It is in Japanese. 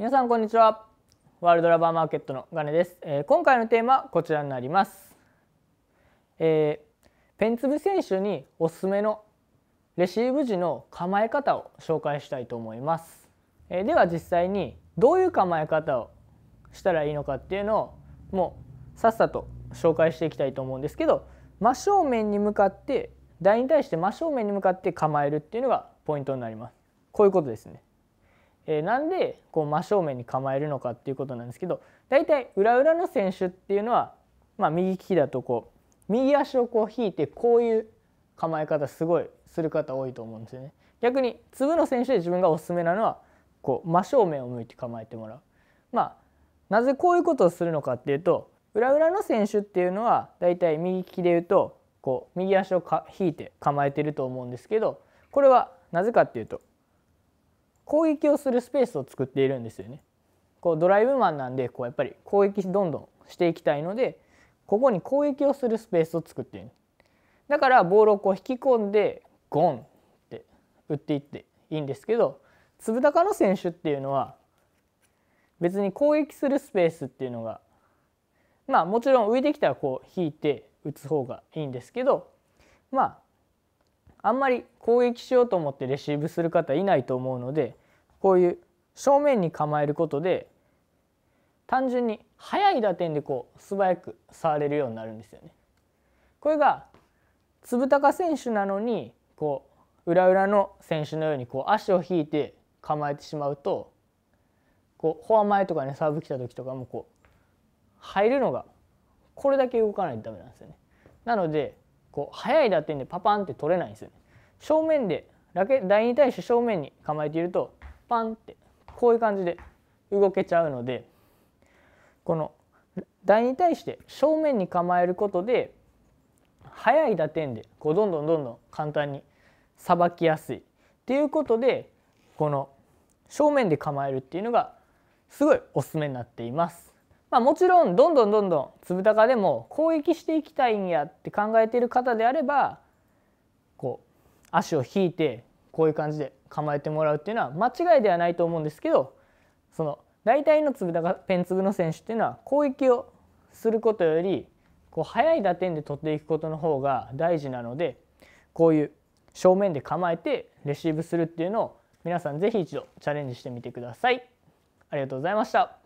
皆さんこんにちはワールドラバーマーケットのガネです、えー、今回のテーマこちらになります、えー、ペンツブ選手におすすめのレシーブ時の構え方を紹介したいと思います、えー、では実際にどういう構え方をしたらいいのかっていうのをもうさっさと紹介していきたいと思うんですけど真正面に向かって台に対して真正面に向かって構えるっていうのがポイントになりますこういうことですねえー、なんでこう真正面に構えるのかっていうことなんですけど大体裏裏の選手っていうのは、まあ、右利きだとこう右足をこう引いてこういう構え方すごいする方多いと思うんですよね。逆に粒の選手で自分がおすすめなのはこう真正面を向いて構えてもらう。まあ、なぜこういうことをするのかっていうと裏裏の選手っていうのは大体右利きでいうとこう右足を引いて構えてると思うんですけどこれはなぜかっていうと攻撃をするスペースを作っているんですよね。こうドライブマンなんでこうやっぱり攻撃どんどんしていきたいのでここに攻撃をするスペースを作っている。だからボールをこう引き込んでゴンって打っていっていいんですけど粒高の選手っていうのは別に攻撃するスペースっていうのがまあもちろん浮いてきたらこう引いて打つ方がいいんですけどまああんまり攻撃しようと思ってレシーブする方いないと思うのでこういう正面に構えることで単純に速い打点でこう素早く触れるようになるんですよね。これが粒高選手なのにこう裏裏の選手のようにこう足を引いて構えてしまうとこうフォア前とかねサーブ来た時とかもこう入るのがこれだけ動かないとダメなんですよね。なのでこう速い打点でパパンって取れないんですよね。正面でラケ第2対して正面に構えているとパンってこういう感じで動けちゃうのでこの台に対して正面に構えることで速い打点でこうどんどんどんどん簡単にさばきやすいっていうことでこの正面で構えるっていうのがすごいおすすめになっています。まあ、もちろんどんどんどんどん粒高でも攻撃していきたいんやって考えている方であればこう足を引いてこういう感じで構えてもらうっていうのは間違いではないと思うんですけどその大体の粒高ペン粒の選手っていうのは攻撃をすることよりこう早い打点で取っていくことの方が大事なのでこういう正面で構えてレシーブするっていうのを皆さん是非一度チャレンジしてみてください。ありがとうございました。